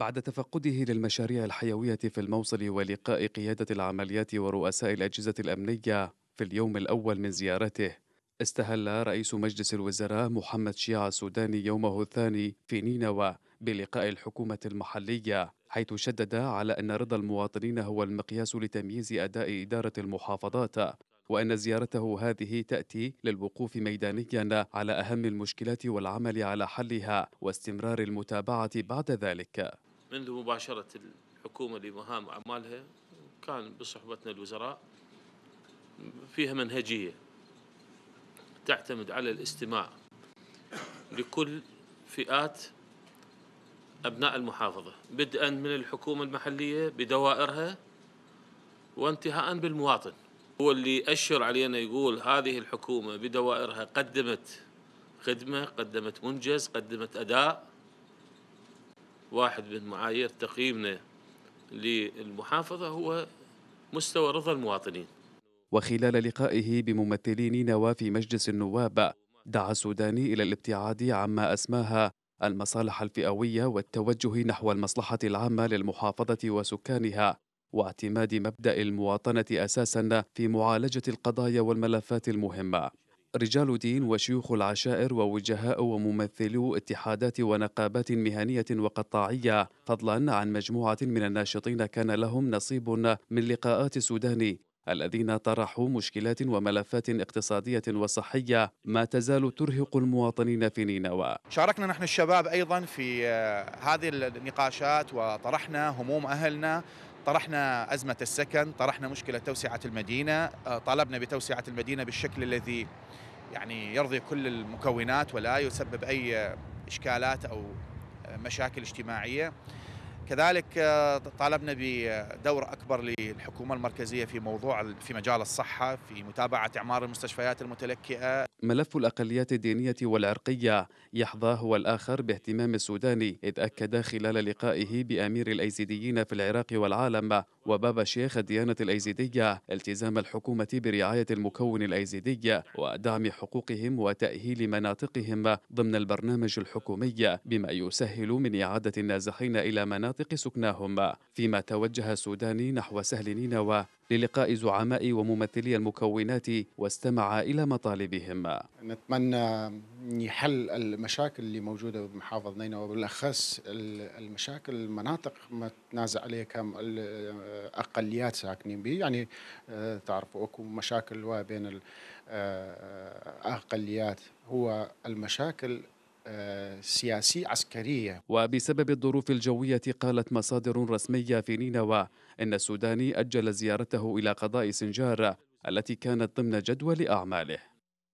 بعد تفقده للمشاريع الحيوية في الموصل ولقاء قيادة العمليات ورؤساء الأجهزة الأمنية في اليوم الأول من زيارته استهل رئيس مجلس الوزراء محمد شيع السوداني يومه الثاني في نينوى بلقاء الحكومة المحلية حيث شدد على أن رضا المواطنين هو المقياس لتمييز أداء إدارة المحافظات وأن زيارته هذه تأتي للوقوف ميدانيا على أهم المشكلات والعمل على حلها واستمرار المتابعة بعد ذلك منذ مباشرة الحكومة لمهام أعمالها كان بصحبتنا الوزراء فيها منهجية تعتمد على الاستماع لكل فئات أبناء المحافظة بدءا من الحكومة المحلية بدوائرها وانتهاء بالمواطن هو اللي أشر علينا يقول هذه الحكومة بدوائرها قدمت خدمة قدمت منجز قدمت أداء واحد من معايير تقييمنا للمحافظة هو مستوى رضا المواطنين وخلال لقائه بممثلين في مجلس النواب دعا السوداني إلى الابتعاد عما أسماها المصالح الفئوية والتوجه نحو المصلحة العامة للمحافظة وسكانها واعتماد مبدأ المواطنة أساسا في معالجة القضايا والملفات المهمة رجال دين وشيوخ العشائر ووجهاء وممثلو اتحادات ونقابات مهنية وقطاعية فضلا عن مجموعة من الناشطين كان لهم نصيب من لقاءات السودان الذين طرحوا مشكلات وملفات اقتصادية وصحية ما تزال ترهق المواطنين في نينوى شاركنا نحن الشباب أيضا في آه، هذه النقاشات وطرحنا هموم أهلنا طرحنا أزمة السكن طرحنا مشكلة توسعة المدينة آه، طالبنا بتوسعة المدينة بالشكل الذي يعني يرضي كل المكونات ولا يسبب أي إشكالات أو آه، مشاكل اجتماعية كذلك آه، طالبنا بدور اكبر للحكومه المركزيه في موضوع في مجال الصحه في متابعه اعمار المستشفيات المتلكئه ملف الاقليات الدينيه والعرقيه يحظى هو الاخر باهتمام السوداني اذ اكد خلال لقائه بامير الايزيديين في العراق والعالم وبابا شيخ الديانه الايزيديه التزام الحكومه برعايه المكون الايزيدي ودعم حقوقهم وتاهيل مناطقهم ضمن البرنامج الحكومي بما يسهل من اعاده النازحين الى مناطق مناطق سكناهم فيما توجه السوداني نحو سهل نينوى للقاء زعماء وممثلي المكونات واستمع إلى مطالبهم نتمنى حل المشاكل اللي موجودة بمحافظة نينوى بالأخص المشاكل المناطق ما تنازع عليها كم الأقليات ساكنين به يعني آه، تعرفوا أكو مشاكل بين الأقليات آه، آه، هو المشاكل آه، سياسي عسكرية وبسبب الظروف الجوية قالت مصادر رسمية في نينوى إن السوداني أجل زيارته إلى قضاء سنجار التي كانت ضمن جدول أعماله